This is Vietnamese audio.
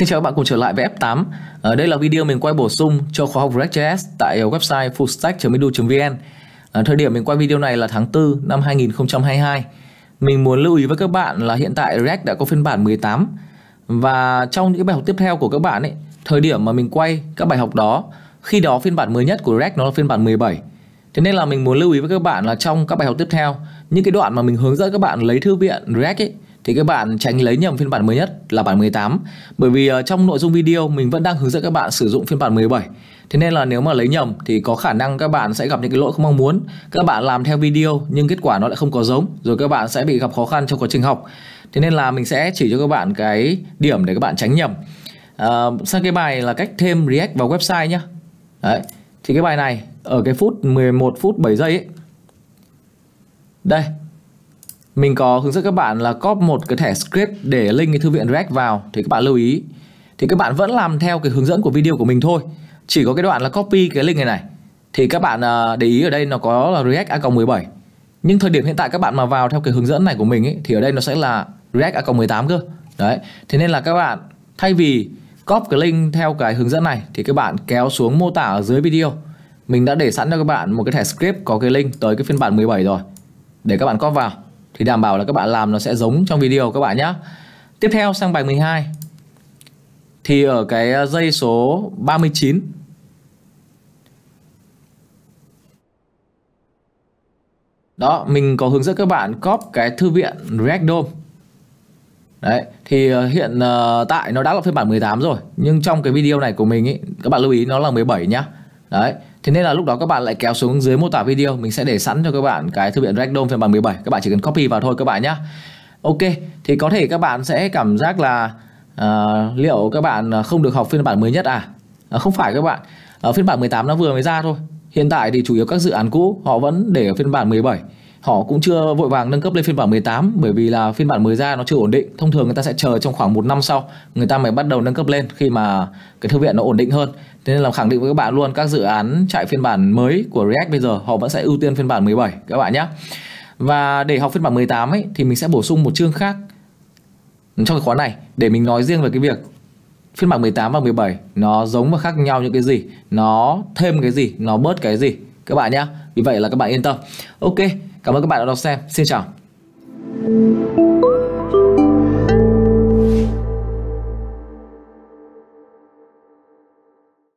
Xin chào các bạn cùng trở lại với F8 Ở đây là video mình quay bổ sung cho khóa học React.js tại website fullstack.edu.vn à, Thời điểm mình quay video này là tháng 4 năm 2022 Mình muốn lưu ý với các bạn là hiện tại React đã có phiên bản 18 Và trong những bài học tiếp theo của các bạn ấy Thời điểm mà mình quay các bài học đó Khi đó phiên bản mới nhất của React nó là phiên bản 17 Thế nên là mình muốn lưu ý với các bạn là trong các bài học tiếp theo Những cái đoạn mà mình hướng dẫn các bạn lấy thư viện React ấy thì các bạn tránh lấy nhầm phiên bản mới nhất là bản 18 bởi vì ờ, trong nội dung video mình vẫn đang hướng dẫn các bạn sử dụng phiên bản 17 thế nên là nếu mà lấy nhầm thì có khả năng các bạn sẽ gặp những cái lỗi không mong muốn các bạn làm theo video nhưng kết quả nó lại không có giống rồi các bạn sẽ bị gặp khó khăn trong quá trình học thế nên là mình sẽ chỉ cho các bạn cái điểm để các bạn tránh nhầm à, sang cái bài là cách thêm React vào website nhá đấy thì cái bài này ở cái phút 11 phút 7 giây ấy đây mình có hướng dẫn các bạn là copy một cái thẻ script để link cái thư viện React vào thì các bạn lưu ý thì các bạn vẫn làm theo cái hướng dẫn của video của mình thôi chỉ có cái đoạn là copy cái link này này thì các bạn à, để ý ở đây nó có là React a 17 nhưng thời điểm hiện tại các bạn mà vào theo cái hướng dẫn này của mình ấy, thì ở đây nó sẽ là React a 18 cơ đấy thế nên là các bạn thay vì copy cái link theo cái hướng dẫn này thì các bạn kéo xuống mô tả ở dưới video mình đã để sẵn cho các bạn một cái thẻ script có cái link tới cái phiên bản 17 rồi để các bạn copy vào thì đảm bảo là các bạn làm nó sẽ giống trong video các bạn nhé tiếp theo sang bài 12 thì ở cái ờ, dây số 39 đó mình có hướng dẫn các bạn copy cái thư viện React DOM Đấy, thì ờ, hiện ờ, tại nó đã là phiên bản 18 rồi Nhưng trong cái video này của mình ý, Các bạn lưu ý nó là 17 nhá Đấy, Thế nên là lúc đó các bạn lại kéo xuống dưới mô tả video Mình sẽ để sẵn cho các bạn cái thư viện Ragdom phiên bản 17 Các bạn chỉ cần copy vào thôi các bạn nhé Ok, thì có thể các bạn sẽ cảm giác là uh, Liệu các bạn không được học phiên bản mới nhất à? à không phải các bạn ở ờ, Phiên bản 18 nó vừa mới ra thôi Hiện tại thì chủ yếu các dự án cũ họ vẫn để ở phiên bản 17 họ cũng chưa vội vàng nâng cấp lên phiên bản 18 bởi vì là phiên bản mới ra nó chưa ổn định thông thường người ta sẽ chờ trong khoảng một năm sau người ta mới bắt đầu nâng cấp lên khi mà cái thư viện nó ổn định hơn thế nên là khẳng định với các bạn luôn các dự án chạy phiên bản mới của React bây giờ họ vẫn sẽ ưu tiên phiên bản 17 các bạn nhé và để học phiên bản 18 ấy thì mình sẽ bổ sung một chương khác trong cái khóa này để mình nói riêng về cái việc phiên bản 18 và 17 nó giống và khác nhau những cái gì, nó thêm cái gì, nó bớt cái gì các bạn nhé. Vì vậy là các bạn yên tâm. Ok, cảm ơn các bạn đã đọc xem. Xin chào.